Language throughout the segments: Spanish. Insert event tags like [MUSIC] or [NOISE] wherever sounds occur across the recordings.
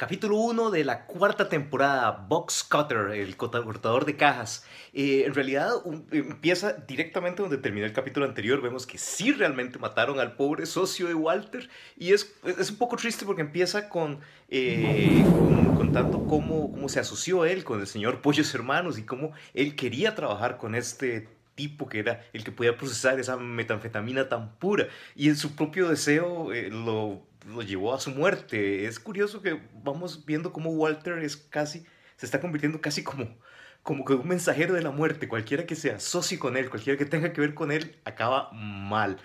Capítulo 1 de la cuarta temporada, Box Cutter, el cortador de cajas. Eh, en realidad empieza directamente donde terminó el capítulo anterior. Vemos que sí realmente mataron al pobre socio de Walter. Y es, un poco triste porque empieza eh, con, tanto cómo, cómo se asoció él con el señor Pollos Hermanos y cómo él quería trabajar con este que era el que podía procesar esa metanfetamina tan pura. Y en su propio deseo eh, lo, lo llevó a su muerte. Es curioso que vamos viendo cómo Walter es casi, se está convirtiendo casi como, como que un mensajero de la muerte. Cualquiera que se asocie con él, cualquiera que tenga que ver con él, acaba mal.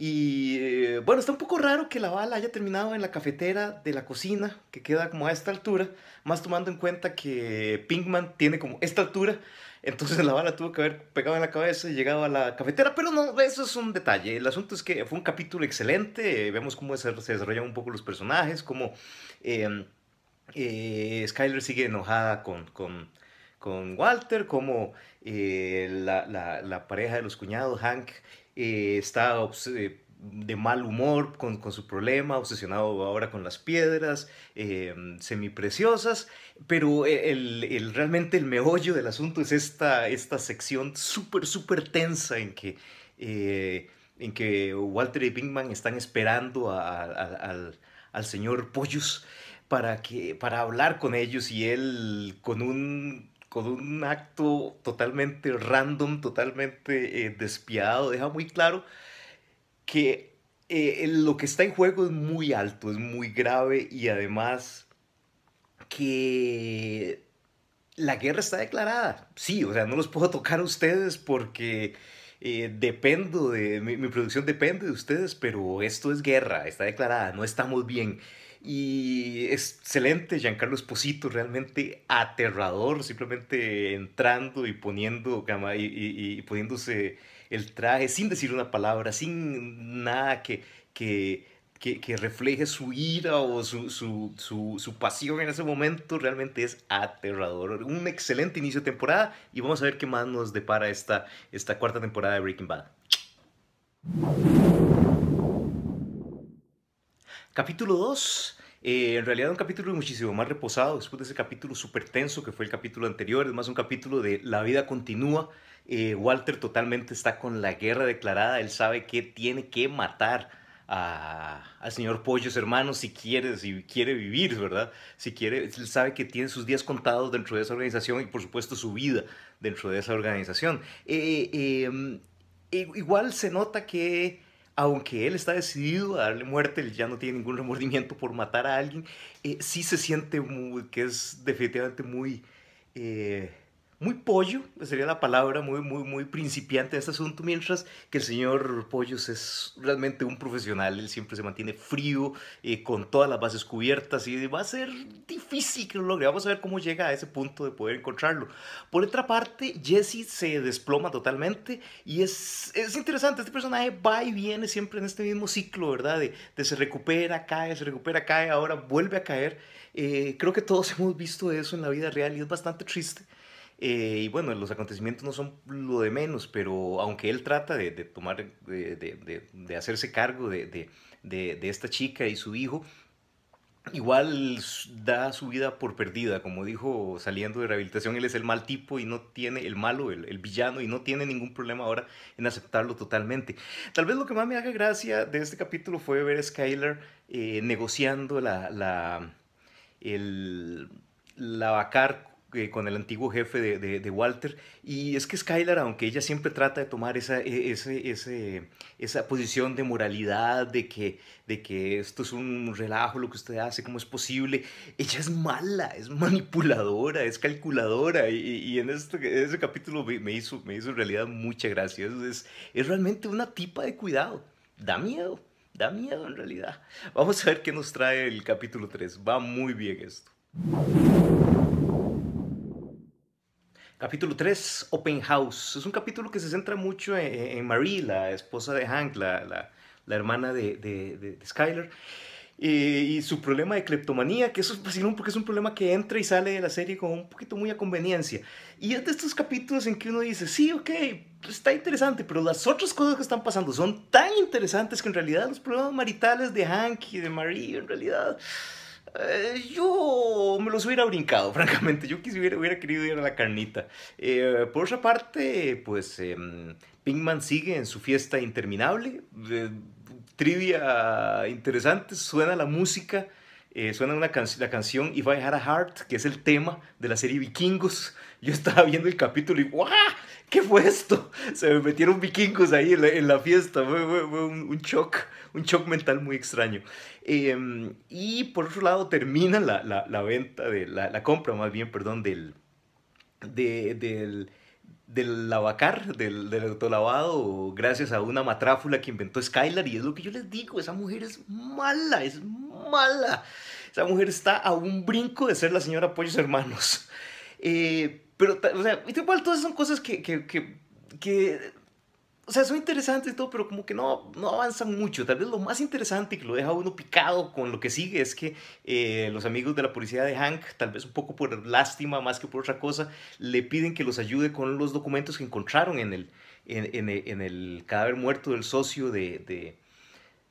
Y eh, bueno, está un poco raro que la bala haya terminado en la cafetera de la cocina, que queda como a esta altura, más tomando en cuenta que Pinkman tiene como esta altura, entonces la bala tuvo que haber pegado en la cabeza y llegado a la cafetera, pero no, eso es un detalle. El asunto es que fue un capítulo excelente, vemos cómo se desarrollan un poco los personajes, cómo em, eh, Skyler sigue enojada con, con Walter, como eh, la, la, pareja de los cuñados, Hank eh, está eh, de mal humor con, su problema, obsesionado ahora con las piedras eh, semipreciosas, pero el, realmente el meollo del asunto es esta, esta sección súper, súper tensa en que, en que Walter y Bingman están esperando al, señor Pollos para, que, para hablar con ellos y él con un con un acto totalmente random, totalmente eh, despiadado, deja muy claro que eh, lo que está en juego es muy alto, es muy grave y además que la guerra está declarada. Sí, o sea, no los puedo tocar a ustedes porque eh, dependo de, mi producción depende de ustedes, pero esto es guerra, está declarada, no estamos bien. Y excelente, Giancarlo Esposito, realmente aterrador, simplemente entrando y poniendo y, y, poniéndose el traje sin decir una palabra, sin nada que, que, que, que refleje su ira o su, su, su, su, pasión en ese momento, realmente es aterrador. Un excelente inicio de temporada y vamos a ver qué más nos depara esta, esta cuarta temporada de Breaking Bad. Capítulo 2. Eh, en realidad un capítulo muchísimo más reposado, después de ese capítulo súper tenso que fue el capítulo anterior, es más un capítulo de la vida continúa. Eh, Walter totalmente está con la guerra declarada, él sabe que tiene que matar al señor Pollos hermano si quiere, si quiere vivir, ¿verdad? Si quiere, él sabe que tiene sus días contados dentro de esa organización y por supuesto su vida dentro de esa organización. Eh, em, igual se nota que aunque él está decidido a darle muerte, él ya no tiene ningún remordimiento por matar a alguien, eh, sí se siente muy, que es definitivamente muy... Eh, muy pollo, sería la palabra, muy, muy, muy principiante de este asunto, mientras que el señor Pollos es realmente un profesional, él siempre se mantiene frío, eh, con todas las bases cubiertas, y va a ser difícil que lo logre, vamos a ver cómo llega a ese punto de poder encontrarlo. Por otra parte, Jesse se desploma totalmente, y es, es interesante, este personaje va y viene siempre en este mismo ciclo, ¿verdad? De, se recupera, cae, se recupera, cae, ahora vuelve a caer. Eh, creo que todos [LAUGHS] hemos visto eso en la vida real y es bastante triste eh, y bueno, los acontecimientos no son lo de menos, pero aunque él trata de, tomar, de, de, de, hacerse cargo de, esta chica y su hijo, igual da su vida por perdida. Como dijo, saliendo de rehabilitación, él es el mal tipo y no tiene el malo, el, villano, y no tiene ningún problema ahora en aceptarlo totalmente. Tal vez lo que más me haga gracia de este capítulo fue ver a Skyler eh, negociando la, la, el, la eh, con el antiguo jefe de, Walter. Y es que Skylar, aunque ella siempre trata de tomar esa, e, ese, ese, esa posición de moralidad, de que, de que esto es un relajo lo que usted hace, cómo es posible, ella es mala, es manipuladora, es calculadora. Y, en, este, ese capítulo me, hizo, me hizo en realidad mucha gracia. Es, es, es realmente una tipa de cuidado. Da miedo, da miedo en realidad. Vamos a ver qué nos trae el capítulo 3. Va muy bien esto. Capítulo 3, Open House. Es un capítulo que se centra mucho en, Marie, la esposa de Hank, la, la, hermana de, de, de, Skyler. Y, su problema de cleptomanía, que eso es pues, porque es un problema que entra y sale de la serie con un poquito muy a conveniencia. Y es de estos capítulos en que uno dice, sí, ok, está interesante, pero las otras cosas que están pasando son tan interesantes que en realidad los problemas maritales de Hank y de Marie, en realidad, eh, yo me los hubiera brincado, [LAUGHS] francamente. Yo quisiera, hubiera querido ir a la carnita. Eh, por otra parte, pues em, Pinkman sigue en su fiesta interminable. Eh, trivia interesante, suena la música. suena una la canción If I Had a Heart, que es el tema de la serie Vikingos. Yo estaba viendo el capítulo y ¿Qué fue esto? Se metieron vikingos ahí en la, fiesta. Fue, un, shock, un shock mental muy extraño. Em, y por otro lado, termina la, venta, de, la, compra más bien, perdón, del, del, lavacar, del, autolavado, gracias a una matráfula que inventó Skylar. Y es lo que yo les digo: esa mujer es mala, es mala. Esa mujer está a un brinco de ser la señora Pollos Hermanos. Eh, pero, o sea, igual todas son cosas que, que, o sea, son interesantes y todo, pero como que no, no avanzan mucho. Tal vez lo más interesante y que lo deja uno picado con lo que sigue es que eh, los amigos de la policía de Hank, tal vez un poco por lástima más que por otra cosa, le piden que los ayude con los documentos que encontraron en el, en, el cadáver muerto del socio de, de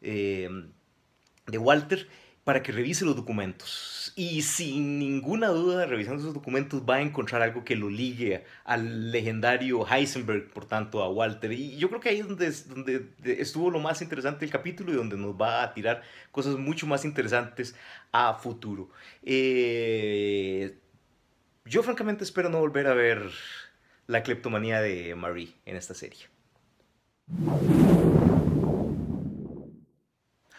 eh, Walter para que revise los documentos. Y sin ninguna duda, revisando esos documentos, va a encontrar algo que lo ligue al legendario Heisenberg, por tanto, a Walter. Y yo creo que ahí es donde, estuvo lo más interesante el capítulo y donde nos va a tirar cosas mucho más interesantes a futuro. Eh, yo francamente espero no volver a ver la cleptomanía de Marie en esta serie.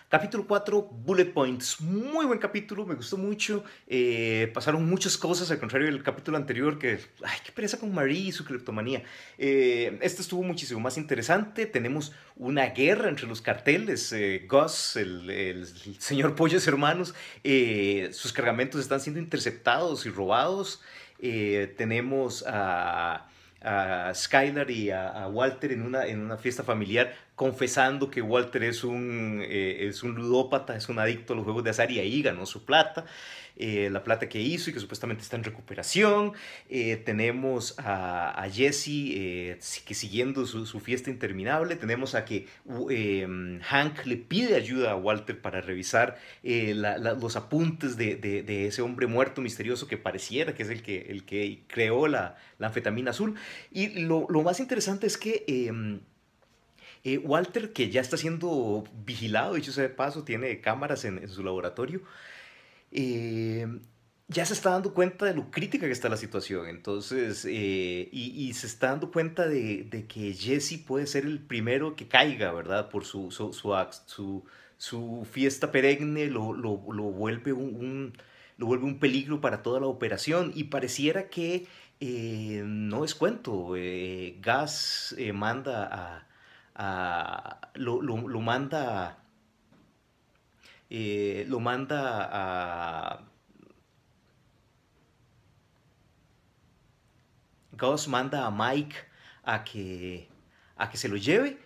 Capítulo 4, Bullet Points. Muy buen capítulo, me gustó mucho. Eh, pasaron muchas cosas, al contrario del capítulo anterior, que, ay, qué pereza con Marie y su criptomanía. este eh, estuvo muchísimo más interesante. Tenemos una guerra entre los carteles. Eh, Gus, el, señor Pollos Hermanos, sus cargamentos están siendo interceptados y robados. tenemos a... Skylar y a, Walter en una, en una fiesta familiar confesando que Walter es un, eh, es un ludópata, es un adicto a los juegos de azar y ahí ganó su plata, eh, la plata que hizo y que supuestamente está en recuperación. Eh, tenemos a, Jesse que siguiendo su, fiesta interminable, tenemos a que em, Hank le pide ayuda a Walter para revisar los apuntes de, ese hombre muerto misterioso que pareciera que es el que, el que creó la, anfetamina azul. Y lo, lo más interesante es que em, eh, Walter, que ya está siendo vigilado, dicho sea de paso, tiene cámaras en, su laboratorio, eh, ya se está dando cuenta de lo crítica que está la situación, entonces, eh, y, se está dando cuenta de, que Jesse puede ser el primero que caiga, ¿verdad? Por su, su, fiesta perenne, lo, vuelve un, lo vuelve un peligro para toda la operación y pareciera que no es cuento. Gas manda a, a, lo, lo, manda, eh, lo manda a... Gus manda a Mike a que, a que se lo lleve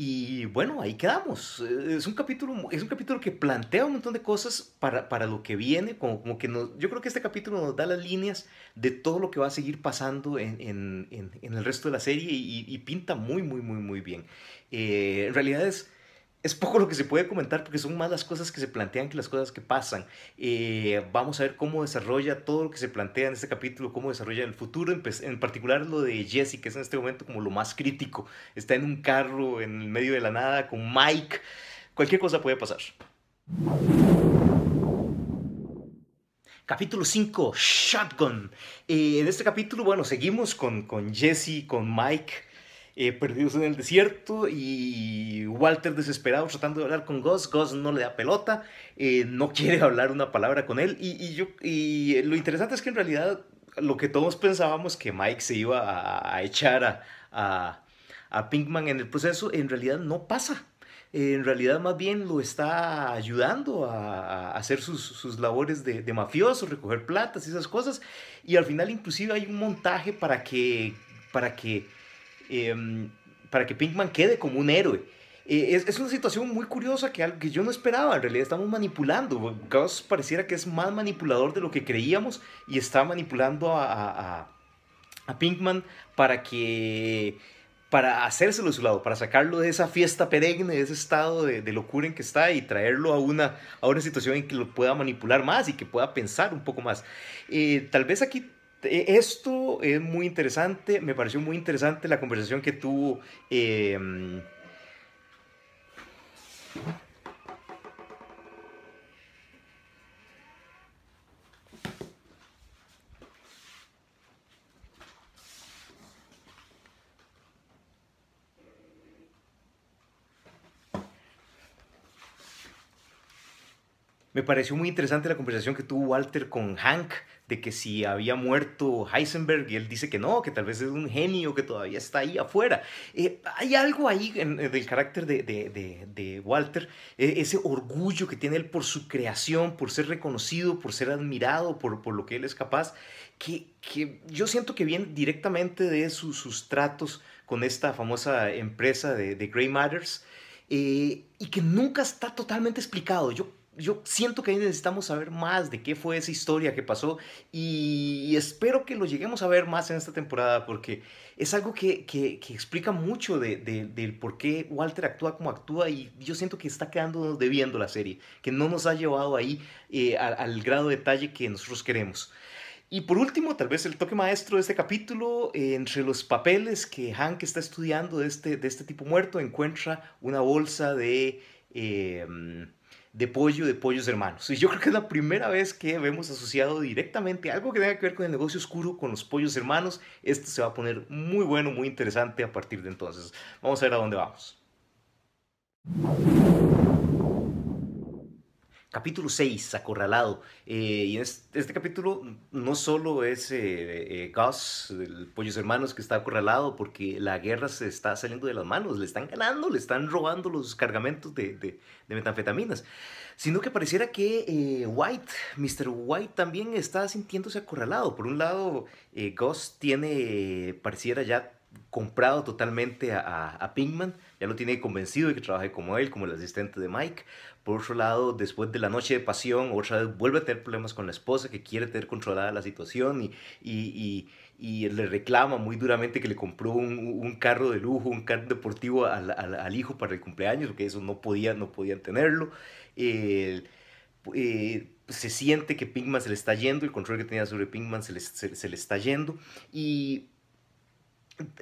y bueno, ahí quedamos. Eh, es un capítulo, es un capítulo que plantea un montón de cosas para, para lo que viene, como, como que nos, yo creo que este capítulo nos da las líneas de todo lo que va a seguir pasando en, en, en, el resto de la serie y, pinta muy, muy, muy, muy bien. Eh, en realidad es es poco lo que se puede comentar porque son más las cosas que se plantean que las cosas que pasan. Eh, vamos a ver cómo desarrolla todo lo que se plantea en este capítulo, cómo desarrolla el futuro, en, particular lo de Jesse, que es en este momento como lo más crítico. Está en un carro en medio de la nada con Mike. Cualquier cosa puede pasar. Capítulo 5, Shotgun. Eh, en este capítulo, bueno, seguimos con, con Jesse, con Mike eh, perdidos en el desierto y Walter desesperado tratando de hablar con Gus. Gus no le da pelota, eh, no [LAUGHS] quiere hablar una palabra con él. Y, yo, y lo interesante es que en realidad lo que todos pensábamos que Mike se iba a, echar a, Pinkman en el proceso, en realidad no pasa en realidad más bien lo está ayudando a, hacer sus, labores de, mafioso, recoger platas y esas cosas. Y al final inclusive hay un montaje para que, para que Em, para que Pinkman quede como un héroe. Eh, es, una situación muy curiosa que, que yo no esperaba, en realidad estamos manipulando. Gus pareciera que es más manipulador de lo que creíamos y está manipulando a, a, Pinkman para que para hacérselo de su lado, para sacarlo de esa fiesta perenne, de ese estado de, locura en que está y traerlo a una, a una situación en que lo pueda manipular más y que pueda pensar un poco más. Eh, tal vez aquí e-, esto es muy interesante, me pareció muy interesante la conversación que tuvo em, Me pareció muy interesante la conversación que tuvo Walter con Hank de que si había muerto Heisenberg y él dice que no, que tal vez es un genio que todavía está ahí afuera. Eh, hay algo ahí eh, del carácter de, de, Walter, eh, ese orgullo que tiene él por su creación, por ser reconocido, por ser admirado, por, por lo que él es capaz, que, yo siento que viene directamente de sus tratos con esta famosa empresa de, Grey Matters. y que nunca está totalmente explicado. Yo yo siento que necesitamos saber más de qué fue esa historia que pasó y espero que lo lleguemos a ver más en esta temporada porque es algo que, explica mucho de, del por qué Walter actúa como actúa y yo siento que está quedando debiendo la serie, que no nos ha llevado ahí eh, al, grado de detalle que nosotros queremos. Y por último, tal vez el toque maestro de este capítulo, eh, entre los papeles que Hank está estudiando de este, de este tipo muerto, encuentra una bolsa de... Eh, de pollo de pollos hermanos. Y yo creo que es la primera vez que vemos asociado directamente algo que tenga que ver con el negocio oscuro con los pollos hermanos. Esto se va a poner muy bueno, muy interesante a partir de entonces. Vamos a ver a dónde vamos. Capítulo 6, Acorralado. Eh, y este, este, capítulo no solo es eh, eh, Gus, el Pollos Hermanos, que está acorralado porque la guerra se está saliendo de las manos, le están ganando, le están robando los cargamentos de, metanfetaminas, sino que pareciera que eh, White, Mr. White, también está sintiéndose acorralado. Por un lado, Gus tiene, pareciera ya comprado totalmente a, a, a Pinkman ya lo tiene convencido de que trabaje como él, como el asistente de Mike. Por otro lado, después de la noche de pasión, otra vez vuelve a tener problemas con la esposa que quiere tener controlada la situación y, y, y, le reclama muy duramente que le compró un, carro de lujo, un carro deportivo al, hijo para el cumpleaños, porque eso no podían, no podían tenerlo. Eh, se siente que Pinkman se le está yendo, el control que tenía sobre Pinkman se le, se le está yendo y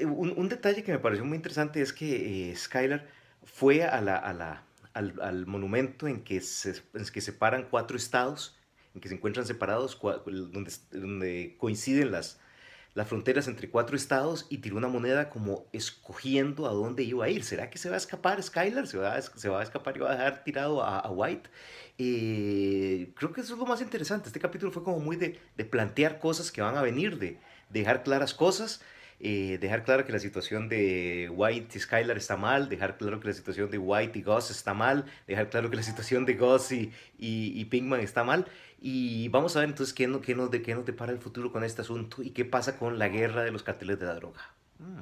un, detalle que me pareció muy interesante es que skyler eh, Skylar fue al, al, monumento en que, se, en que separan cuatro estados, en que se encuentran separados, donde, donde, coinciden las, las fronteras entre cuatro estados y tiró una moneda como escogiendo a dónde iba a ir. ¿Será que se va a escapar Skylar? ¿Se va a, se va a escapar y va a dejar tirado a, White? Eh, creo que eso es lo más interesante. Este capítulo fue como muy de, de plantear cosas que van a venir, de dejar claras cosas eh, dejar claro que la situación de White y Skylar está mal, dejar claro que la situación de White y Goss está mal, dejar claro que la situación de Goss y, y, Pinkman está mal. Y vamos a ver entonces qué, qué, nos, de, qué nos depara el futuro con este asunto y qué pasa con la guerra de los carteles de la droga. Mm.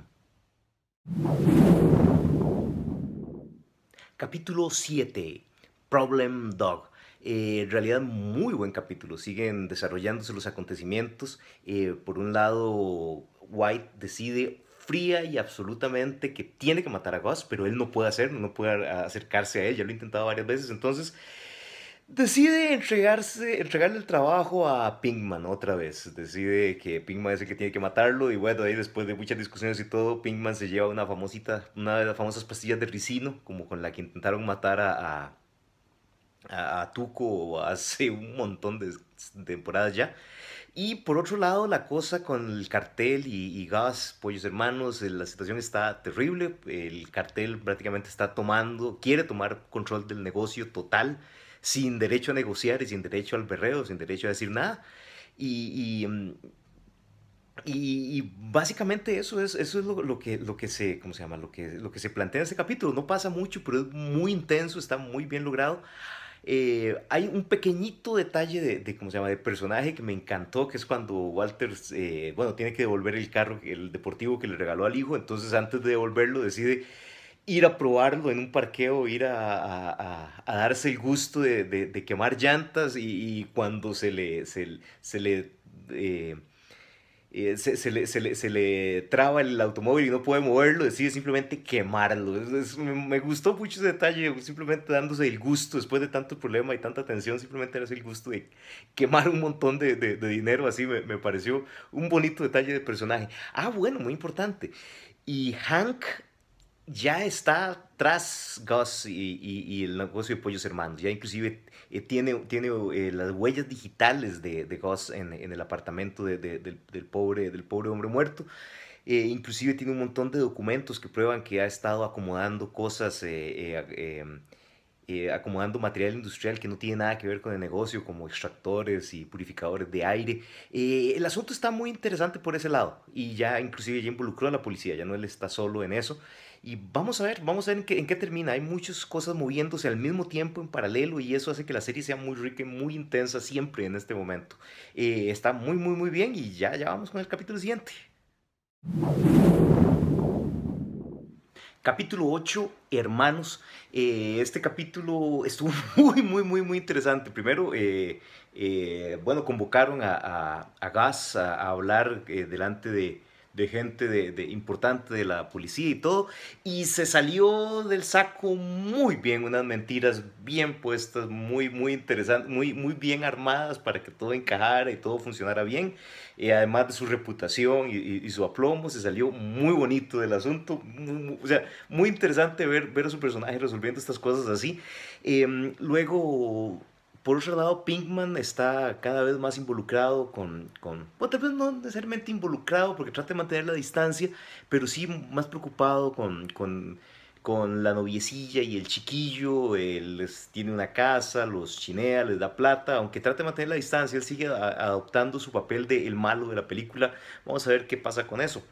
Capítulo 7. Problem Dog. Eh, en realidad muy buen capítulo. Siguen desarrollándose los acontecimientos. Eh, por un lado, White decide fría y absolutamente que tiene que matar a Gus, pero él no puede hacer, no puede acercarse a él, ya lo ha intentado varias veces, entonces decide entregarse, entregarle el trabajo a Pinkman otra vez, decide que Pinkman es el que tiene que matarlo y bueno, ahí después de muchas discusiones y todo, Pinkman se lleva una famosita, una de las famosas pastillas de ricino, como con la que intentaron matar a a, Tuco hace un montón de temporadas ya. Y por otro lado, la cosa con el cartel y, y Gas, Pollos Hermanos, eh, la situación está terrible. El cartel prácticamente está tomando, quiere tomar control del negocio total, sin derecho a negociar y sin derecho al berreo, sin derecho a decir nada. Y, y, mm, básicamente eso es, eso es lo, que, lo que se, ¿cómo se llama? Lo que, lo que se plantea en este capítulo. No pasa mucho, pero es muy intenso, está muy bien logrado. Eh, hay un pequeñito detalle de, ¿cómo se llama?, de personaje que me encantó, que es cuando Walter, eh, bueno, tiene que devolver el carro, el deportivo que le regaló al hijo, entonces antes de devolverlo decide ir a probarlo en un parqueo, ir a, darse el gusto de, quemar llantas y, cuando se le, se, le eh, eh, se, le, traba el automóvil y no puede moverlo, decide simplemente quemarlo. me, gustó mucho ese detalle, simplemente dándose el gusto, después de tanto problema y tanta tensión, simplemente era el gusto de quemar un montón de, dinero, así me, me pareció un bonito detalle de personaje. Ah, bueno, muy importante. Y Hank ya está tras Gus y, el negocio de Pollos Hermanos. Ya inclusive eh, tiene, tiene eh, las huellas digitales de, de Gus en, en, el apartamento del, del, pobre, del pobre hombre muerto. Eh, inclusive tiene un montón de documentos que prueban que ha estado acomodando cosas, em, acomodando material industrial que no tiene nada que ver con el negocio, como extractores y purificadores de aire. el asunto está muy interesante por ese lado y ya inclusive ya involucró a la policía, ya no él está solo en eso. Y vamos a ver, vamos a ver en qué, termina. Hay muchas cosas moviéndose al mismo tiempo, en paralelo, y eso hace que la serie sea muy rica y muy intensa siempre en este momento. Eh, está muy, muy, muy bien y ya, ya vamos con el capítulo siguiente. Capítulo 8, hermanos. Eh, este capítulo estuvo [LAUGHS] muy, muy, muy, muy interesante. Primero, eh, bueno, convocaron a, a, Gas a hablar delante de de gente de, importante de la policía y todo, y se salió del saco muy bien, unas mentiras bien puestas, muy, muy interesantes, muy, muy bien armadas para que todo encajara y todo funcionara bien. y eh, además de su reputación y, su aplomo, se salió muy bonito del asunto. o sea, muy interesante ver, ver a su personaje resolviendo estas cosas así. Em, luego por otro lado, Pinkman está cada vez más involucrado con, bueno, tal vez no necesariamente involucrado porque trata de mantener la distancia, pero sí más preocupado con, la noviecilla y el chiquillo, él tiene una casa, los chinea, les da plata, aunque trata de mantener la distancia, él sigue adoptando su papel de el malo de la película. Vamos a ver qué pasa con eso.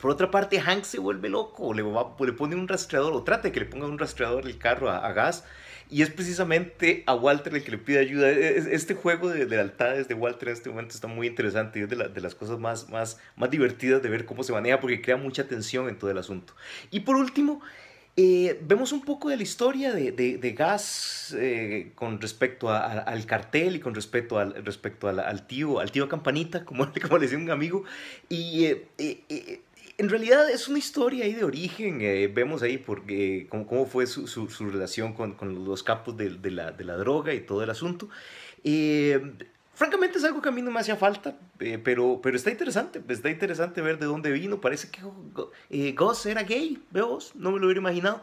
Por otra parte, Hank se vuelve loco, le, le pone un rastreador, o trata de que le ponga un rastreador el carro a Gas, y es precisamente a Walter el que le pide ayuda. E-, este juego de, de lealtades de Walter en este momento está muy interesante y es de, de las cosas más, más, más divertidas de ver cómo se maneja porque crea mucha tensión en todo el asunto. Y por último, eh, vemos un poco de la historia de, de, de Gas eh, con respecto al cartel y con respecto al, respecto al, tío, al Campanita, como, [LAUGHS] como le decía un amigo. Y eh, en realidad es una historia ahí de origen. Eh, vemos ahí porque, eh, cómo, cómo, fue su, su, relación con, con, los capos de, la, de, la, droga y todo el asunto. Eh, francamente es algo que a mí no me hacía falta, pero, pero está interesante. Está interesante ver de dónde vino. Parece que eh, Goss era gay, veo no me lo hubiera imaginado.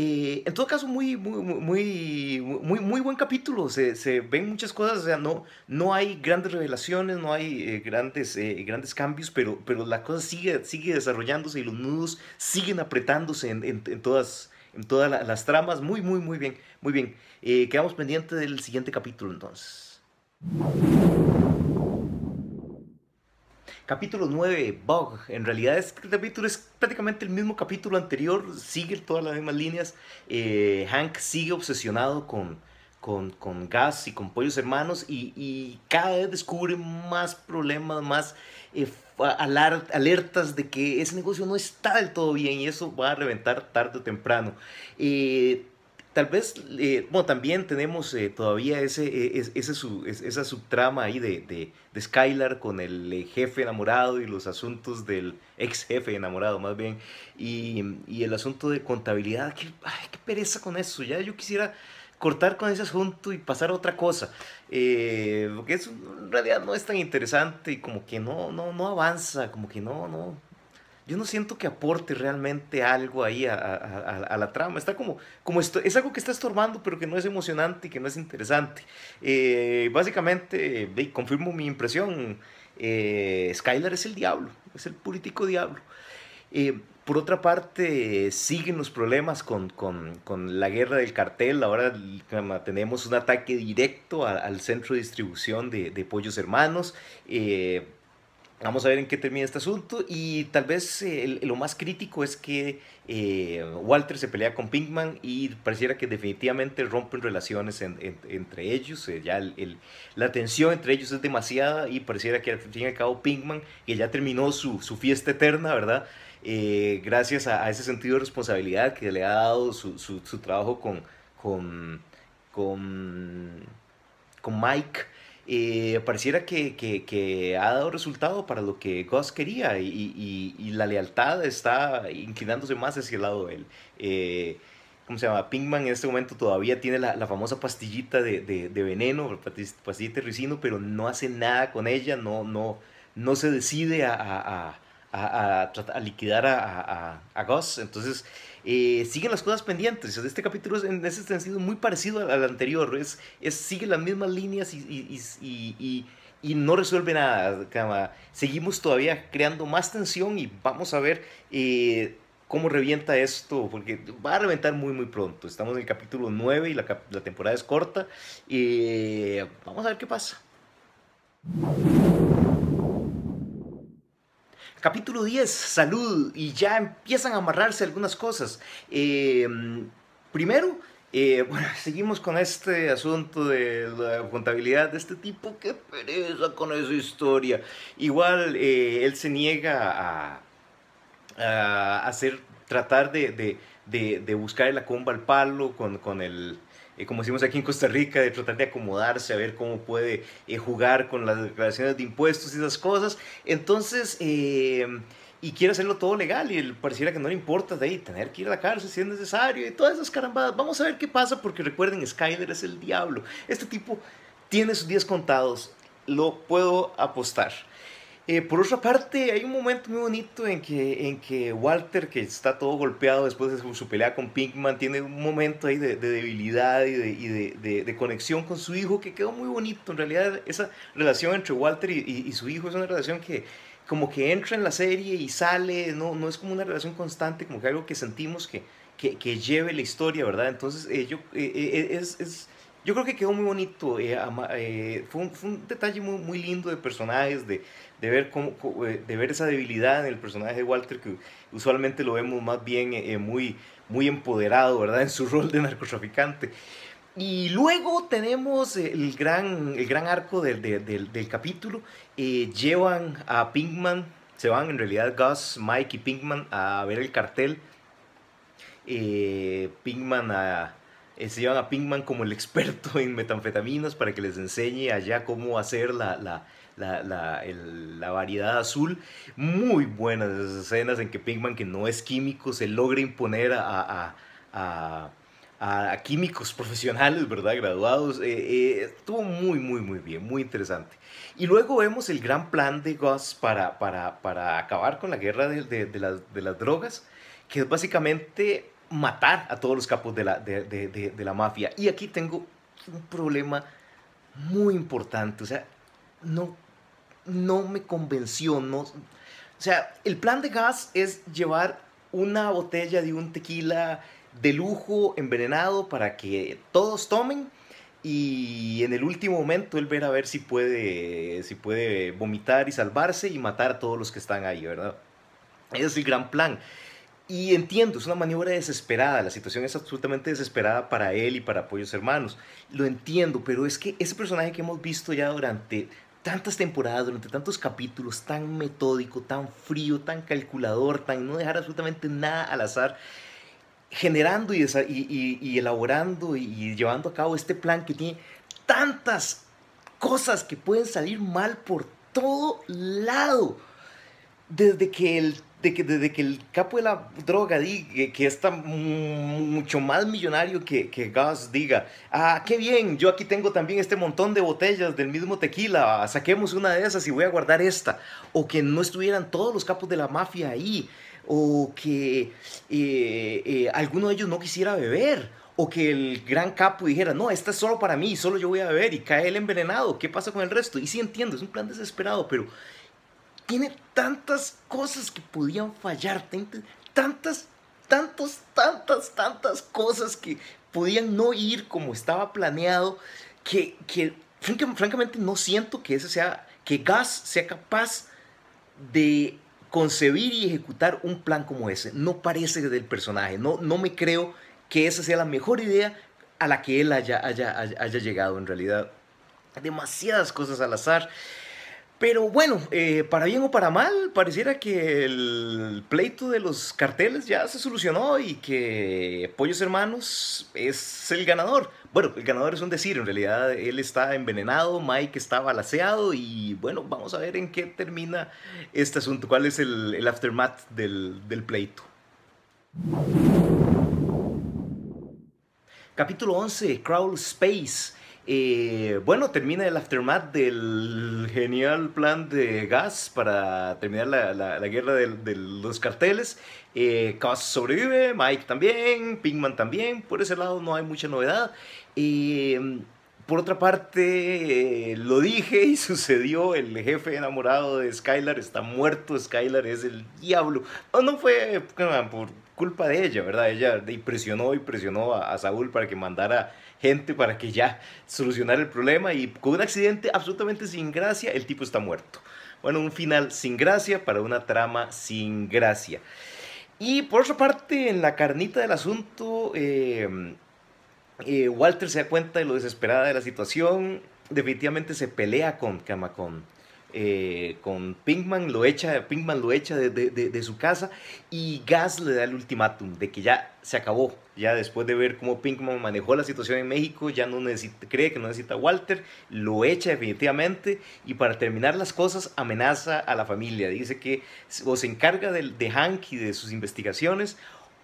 Eh, en todo caso, muy, muy, muy, muy, muy buen capítulo. Se, ven muchas cosas, o sea, no, no hay grandes revelaciones, no hay eh, grandes, eh, grandes cambios, pero, pero la cosa sigue, sigue desarrollándose y los nudos siguen apretándose en, todas, en todas las tramas. Muy, muy, muy bien. Muy bien. quedamos pendientes del siguiente capítulo entonces. Capítulo 9, Bug. En realidad este capítulo es prácticamente el mismo capítulo anterior, sigue todas las mismas líneas. Eh, Hank sigue obsesionado con, con, Gas y con Pollos Hermanos y, cada vez descubre más problemas, más eh, alertas de que ese negocio no está del todo bien y eso va a reventar tarde o temprano. Eh, Tal vez, eh, bueno, también tenemos eh, todavía ese, eh, esa subtrama ahí de, Skylar con el jefe enamorado y los asuntos del ex jefe enamorado, más bien, y, el asunto de contabilidad. Qué, ay, qué pereza con eso, ya yo quisiera cortar con ese asunto y pasar a otra cosa. porque eso en realidad no es tan interesante y como que no, no, no avanza, como que no, yo no siento que aporte realmente algo ahí a, la trama. Está como, como es algo que está estorbando, pero que no es emocionante y que no es interesante. Eh, básicamente, confirmo mi impresión, eh, Skylar es el diablo, es el político diablo. Eh, por otra parte, siguen los problemas con, la guerra del cartel. Ahora tenemos un ataque directo al centro de distribución de, Pollos Hermanos. Eh, Vamos a ver en qué termina este asunto y tal vez eh, lo más crítico es que eh, Walter se pelea con Pinkman y pareciera que definitivamente rompen relaciones entre ellos, eh, ya la tensión entre ellos es demasiada y pareciera que al fin y Pinkman, y ya terminó su, fiesta eterna, ¿verdad? gracias a, ese sentido de responsabilidad que le ha dado su, su, trabajo con, con, con Mike. Eh, pareciera que, ha dado resultado para lo que Goss quería y, la lealtad está inclinándose más hacia el lado de él. Eh, ¿Cómo se llama? Pinkman en este momento todavía tiene la, famosa pastillita de, veneno, pastillita de ricino, pero no hace nada con ella, no, no, no se decide a, a liquidar a, Goss. Entonces, eh, siguen las cosas pendientes. Este capítulo es, en ese sentido muy parecido al, anterior. Es, es, sigue las mismas líneas y, no resuelve nada. Seguimos todavía creando más tensión y vamos a ver eh, cómo revienta esto, porque va a reventar muy, muy pronto. Estamos en el capítulo 9 y la, temporada es corta. Eh, vamos a ver qué pasa. Capítulo 10, salud, y ya empiezan a amarrarse algunas cosas. Em, primero, eh, [LAUGHS] bueno, seguimos con este asunto de la contabilidad de este tipo. Qué pereza con esa historia. Igual eh, él se niega a, hacer, tratar de, buscar la comba al palo con el como decimos aquí en Costa Rica, de tratar de acomodarse, a ver cómo puede eh, jugar con las declaraciones de impuestos y esas cosas. Entonces, eh, y quiere hacerlo todo legal y él pareciera que no le importa de ahí tener que ir a la cárcel si es necesario y todas esas carambadas. Vamos a ver qué pasa porque recuerden, Skyler es el diablo. Este tipo tiene sus días contados, lo puedo apostar. Eh, por otra parte, hay un momento muy bonito en que, en que Walter, que está todo golpeado después de su, pelea con Pinkman, tiene un momento ahí de, debilidad y, de, conexión con su hijo que quedó muy bonito. En realidad, esa relación entre Walter y, su hijo es una relación que, como que entra en la serie y sale, no, no es como una relación constante, como que algo que sentimos que, que, lleve la historia, ¿verdad? Entonces, eh, yo, eh, es, yo creo que quedó muy bonito, fue, un, detalle muy lindo de personajes, de, de ver, cómo, eh, de ver esa debilidad en el personaje de Walter, que usualmente lo vemos más bien eh, eh, muy, muy empoderado, ¿verdad? [LAUGHS] En su rol de narcotraficante. Y luego tenemos el gran, el gran arco del, capítulo. llevan a Pinkman, se van en realidad Gus, Mike y Pinkman a ver el cartel. Pinkman se llevan a Pinkman como el experto en metanfetaminas para que les enseñe allá cómo hacer la, la, variedad azul. Muy buenas esas escenas en que Pigman, que no es químico, se logra imponer a, químicos profesionales, ¿verdad? Graduados. Eh, eh, estuvo muy, muy, muy bien, muy interesante. Y luego vemos el gran plan de Goss para, para, acabar con la guerra de, las, drogas, que es básicamente matar a todos los capos de la, de, la mafia. Y aquí tengo un problema muy importante. O sea, no no me convenció. o sea, el plan de Gas es llevar una botella de un tequila de lujo envenenado para que todos tomen y en el último momento él ver a ver si puede, si puede vomitar y salvarse y matar a todos los que están ahí, ¿verdad? Ese es el gran plan. Y entiendo, es una maniobra desesperada, la situación es absolutamente desesperada para él y para Apoyos Hermanos. Lo entiendo, pero es que ese personaje que hemos visto ya durante tantas temporadas, durante tantos capítulos, tan metódico, tan frío, tan calculador, tan no dejar absolutamente nada al azar, generando y, elaborando y llevando a cabo este plan que tiene tantas cosas que pueden salir mal por todo lado. Desde que el de que desde que el capo de la droga diga que, está mucho más millonario que, que Gus diga, ah, qué bien, yo aquí tengo también este montón de botellas del mismo tequila, saquemos una de esas y voy a guardar esta, o que no estuvieran todos los capos de la mafia ahí, o que eh, eh, alguno de ellos no quisiera beber, o que el gran capo dijera, no, esta es solo para mí, solo yo voy a beber y cae el envenenado, ¿qué pasa con el resto? Y sí entiendo, es un plan desesperado, pero tiene tantas cosas que podían fallar, tantas, tantas, tantas, tantas cosas que podían no ir como estaba planeado, que, que francamente no siento que ese sea, que Gas sea capaz de concebir y ejecutar un plan como ese. No parece del personaje, no, no me creo que esa sea la mejor idea a la que él haya, haya, haya, haya llegado en realidad. Demasiadas cosas al azar. Pero bueno, eh, para bien o para mal, pareciera que el pleito de los carteles ya se solucionó y que Pollos Hermanos es el ganador. Bueno, el ganador es un decir, en realidad él está envenenado, Mike está balaseado y bueno, vamos a ver en qué termina este asunto, cuál es el, aftermath del, del pleito. Capítulo 11, Crawl Space. Eh, bueno, termina el aftermath del genial plan de Gas para terminar la, guerra de, los carteles. Eh, sobrevive, Mike también, Pinkman también. Por ese lado no hay mucha novedad. Y eh, por otra parte, eh, lo dije y [LAUGHS] sucedió, el jefe enamorado de Skylar está muerto, Skylar es el diablo. No, no fue por culpa de ella, ¿verdad? Ella presionó y presionó a Saúl para que mandara gente para que ya solucionar el problema y con un accidente absolutamente sin gracia, el tipo está muerto. Bueno, un final sin gracia para una trama sin gracia. Y por otra parte, en la carnita del asunto, em, eh, Walter se da cuenta de lo desesperada de la situación, definitivamente se pelea con Camacón. Eh, con Pinkman, lo echa, lo echa de, su casa y Gas le da el ultimátum de que ya se acabó, ya después de ver cómo Pinkman manejó la situación en México, ya no cree que no necesita Walter, lo echa definitivamente y para terminar las cosas amenaza a la familia, dice que o se encarga de, Hank y de sus investigaciones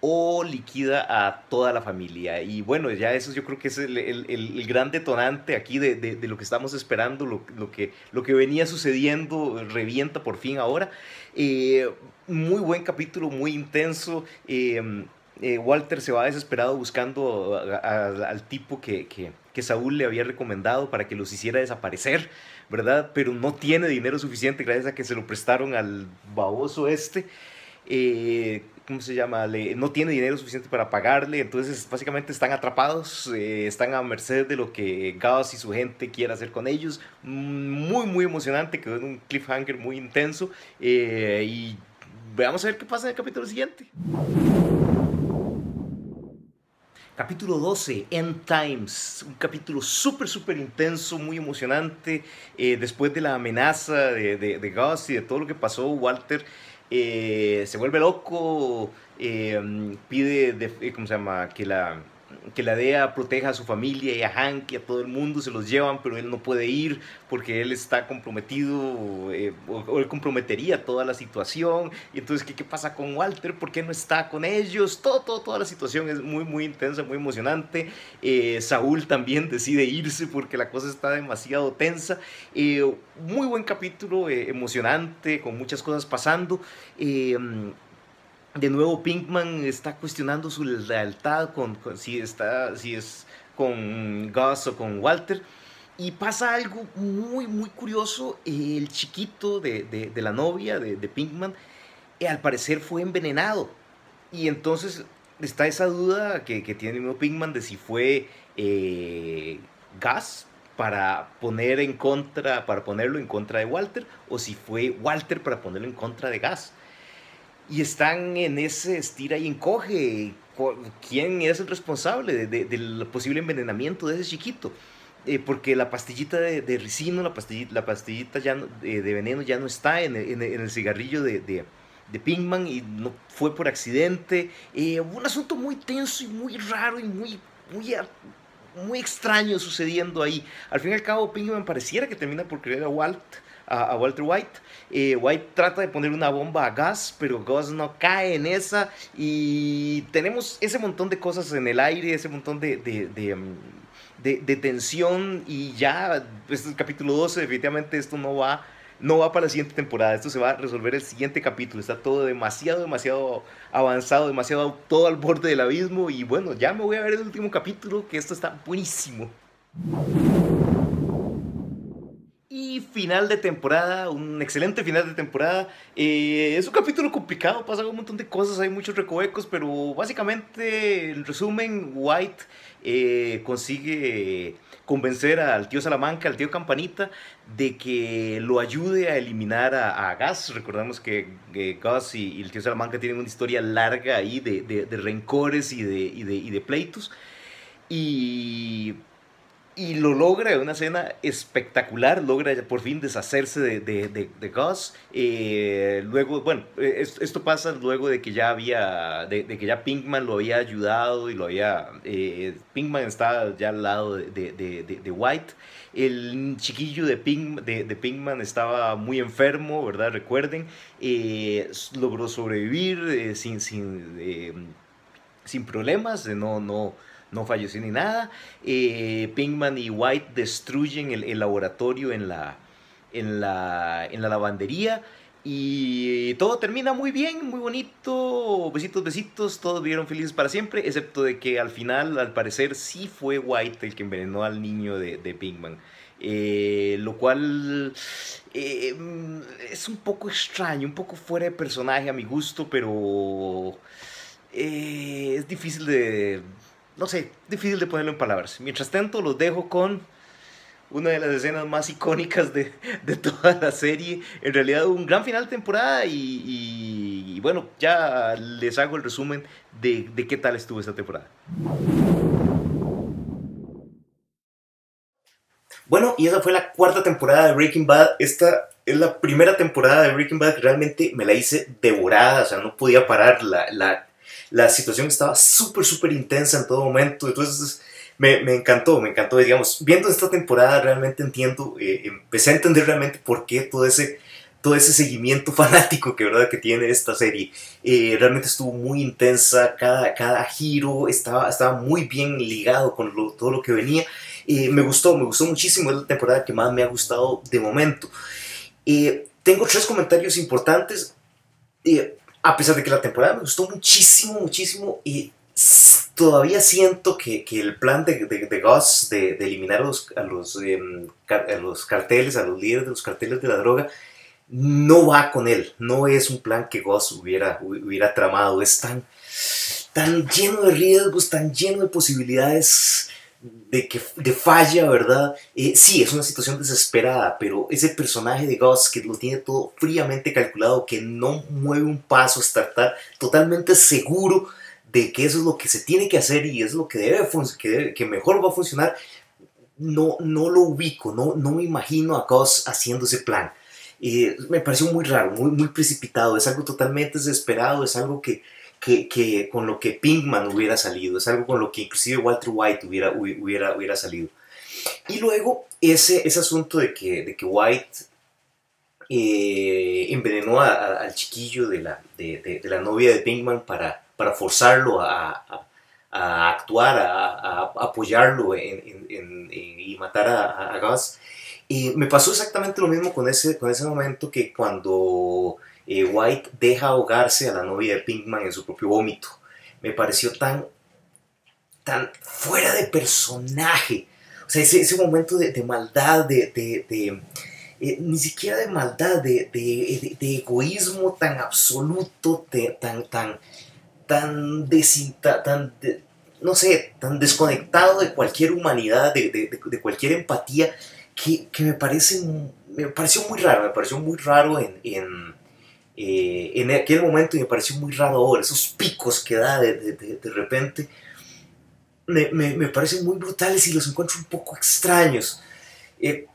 o liquida a toda la familia. Y bueno, ya eso yo creo que es el, gran detonante aquí de, lo que estamos esperando, lo, que, lo que venía sucediendo, revienta por fin ahora. Eh, muy buen capítulo, muy intenso. Em, eh, Walter se va desesperado buscando al tipo que, Saúl le había recomendado para que los hiciera desaparecer, ¿verdad? Pero no tiene dinero suficiente gracias a que se lo prestaron al baboso este. Eh, ¿cómo se llama? no tiene dinero suficiente para pagarle, entonces básicamente están atrapados, eh, están a merced de lo que Gauss y su gente quiera hacer con ellos. Mm, muy, muy emocionante, quedó en un cliffhanger muy intenso eh, y veamos a ver qué pasa en el capítulo siguiente. Capítulo 12, End Times, un capítulo súper, súper intenso, muy emocionante. Eh, después de la amenaza de, de Gauss y de todo lo que pasó, Walter eh, se vuelve loco, eh, pide, de, eh, ¿cómo se llama? Que la que la DEA proteja a su familia y a Hank y a todo el mundo, se los llevan, pero él no puede ir porque él está comprometido eh, o, él comprometería toda la situación. Y entonces, ¿qué, ¿qué, pasa con Walter? ¿Por qué no está con ellos? Todo, toda la situación es muy, muy intensa, muy emocionante. Eh, Saúl también decide irse porque la cosa está demasiado tensa. Eh, muy buen capítulo, emocionante, con muchas cosas pasando de nuevo Pinkman está cuestionando su lealtad con, si, está, si es con Gus o con Walter. Y pasa algo muy, muy curioso. El chiquito de, la novia de, de Pinkman, eh, al parecer fue envenenado. Y entonces está esa duda que, tiene Pinkman de si fue eh, Gus para poner en contra para ponerlo en contra de Walter o si fue Walter para ponerlo en contra de Gas y están en ese estira y encoge. ¿Quién es el responsable del posible envenenamiento de ese chiquito? Eh, porque la pastillita de, ricino, la pastillita, la pastillita ya de, veneno ya no está en, el cigarrillo de, de, Pinkman y no fue por accidente. Eh, un asunto muy tenso y muy raro y muy, muy, muy extraño sucediendo ahí. Al fin y al cabo, Pinkman pareciera que termina por creer a Walt a, Walter White. Eh, White trata de poner una bomba a gas, pero Gus no cae en esa. Y tenemos ese montón de cosas en el aire, ese montón de, de, mm, tensión y ya, este es el capítulo 12, definitivamente esto no va, no va para la siguiente temporada, esto se va a resolver el siguiente capítulo, está todo demasiado, demasiado avanzado, demasiado todo al borde del abismo y bueno, ya me voy a ver el último capítulo que esto está buenísimo. Y final de temporada, un excelente final de temporada. Eh, es un capítulo complicado, pasa un montón de cosas, hay muchos recovecos, pero básicamente, el resumen, White eh, consigue convencer al tío Salamanca, al tío Campanita, de que lo ayude a eliminar a, Gas. Recordemos que, Gas y, el tío Salamanca tienen una historia larga ahí de, rencores de, y de pleitos. Y y lo logra, en una escena espectacular, logra por fin deshacerse de, de, de, Gus. Eh, luego, bueno, eh, esto, pasa luego de que ya había, de, que ya Pinkman lo había ayudado y lo había, eh, Pinkman está ya al lado de, White. El chiquillo de, de, Pinkman estaba muy enfermo, ¿verdad? Recuerden, logró sobrevivir sin, sin, sin problemas, no, no no falleció ni nada. Pingman eh, Pinkman y White destruyen el, laboratorio en la, en la, lavandería. Y todo termina muy bien, muy bonito, besitos, besitos, todos vieron felices para siempre, excepto de que al final, al parecer, sí fue White el que envenenó al niño de, de Pinkman. Eh, lo cual eh, mm, es un poco extraño, un poco fuera de personaje a mi gusto, pero es difícil de no sé, difícil de ponerlo en palabras. Mientras tanto, los dejo con una de las escenas más icónicas de, toda la serie. En realidad, un gran final de temporada y, bueno, ya les hago el resumen de, qué tal estuvo esta temporada. Bueno, y esa fue la cuarta temporada de Breaking Bad. Esta es la primera temporada de Breaking Bad realmente me la hice devorada, o sea, no podía parar la la situación estaba súper, súper intensa en todo momento, entonces me, me, encantó, me encantó, digamos, viendo esta temporada realmente entiendo, eh, empecé a entender realmente por qué todo ese todo ese seguimiento [LAUGHS] fanático que, ¿verdad? que tiene esta serie. Eh, realmente estuvo muy intensa, cada, cada giro estaba, estaba muy bien ligado con todo lo que venía. Eh, me gustó, me gustó muchísimo, es la temporada que más me ha gustado de momento. tengo tres comentarios importantes. A pesar de que la temporada me gustó muchísimo, muchísimo y todavía siento que, el plan de, de, de Goss de, eliminar a los, em, los, carteles, a los líderes de los carteles de la droga, no va con él. No es un plan que Goss hubiera, hubiera tramado. Es tan, tan lleno de riesgos, tan lleno de posibilidades de, que, de falla, ¿verdad? Eh, sí, es una situación desesperada, pero ese personaje de Gus que lo tiene todo fríamente calculado, que no mueve un paso hasta estar totalmente seguro de que eso es lo que se tiene que hacer y es lo que debe, que, mejor va a funcionar, no, no lo ubico, no, no me imagino a Gus haciendo ese plan. me pareció muy raro, muy precipitado, es algo totalmente desesperado, es algo que, que, con lo que Pinkman hubiera salido, es algo con lo que inclusive Walter White hubiera, hubiera, hubiera salido. Y luego ese, ese asunto de que, de que White eh, envenenó al chiquillo de la, de, la novia de Pinkman para, para forzarlo a, actuar, a, apoyarlo y matar a, Gus Y me pasó exactamente lo mismo con ese, con ese momento que cuando eh, White deja ahogarse a la novia de Pinkman en su propio vómito. Me pareció tan, tan fuera de personaje. O sea, ese, ese momento de, maldad, de... de, eh, ni siquiera de maldad, de, de egoísmo tan absoluto, tan, tan, tan, tan no sé, tan desconectado de cualquier humanidad, de, de, cualquier empatía, que, que, me, parece, me pareció muy raro, me pareció muy raro en, eh, en aquel momento me pareció muy raro ahora, esos picos que da de, de, repente, me, me, parecen muy brutales y los encuentro un poco extraños. Eh,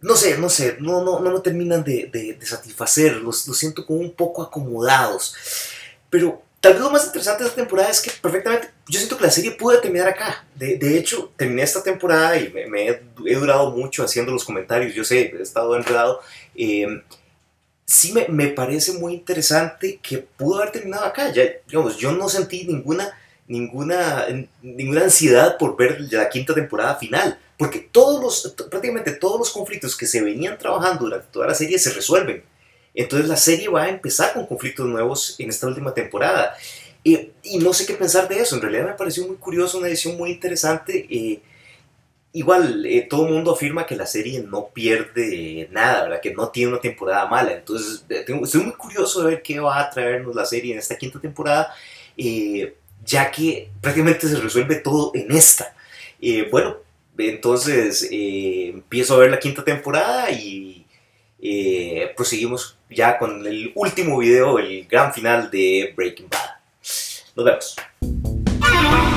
no sé, no sé, no, no, no me terminan de, satisfacer, los, siento como un poco acomodados. Pero Tal vez lo más interesante de esta temporada es que perfectamente, yo siento que la serie puede terminar acá. De, de hecho, terminé esta temporada y me, he, durado mucho haciendo los comentarios, yo sé, he estado enredado. Eh, sí me, me, parece muy interesante que pudo haber terminado acá. Ya, digamos, yo no sentí ninguna, ninguna, ninguna ansiedad por ver la quinta temporada final, porque todos los, prácticamente todos los conflictos que se venían trabajando durante toda la serie se resuelven. Entonces la serie va a empezar con conflictos nuevos en esta última temporada. Eh, y no sé qué pensar de eso. En realidad me pareció muy curioso, una edición muy interesante. Eh, igual eh, todo el mundo afirma que la serie no pierde nada, ¿verdad? que no tiene una temporada mala. Entonces, eh, estoy muy curioso de ver qué va a traernos la serie en esta quinta temporada, eh, ya que prácticamente se resuelve todo en esta. bueno, entonces empiezo a ver la quinta temporada y proseguimos ya con el último video, el gran final de Breaking Bad. Nos vemos.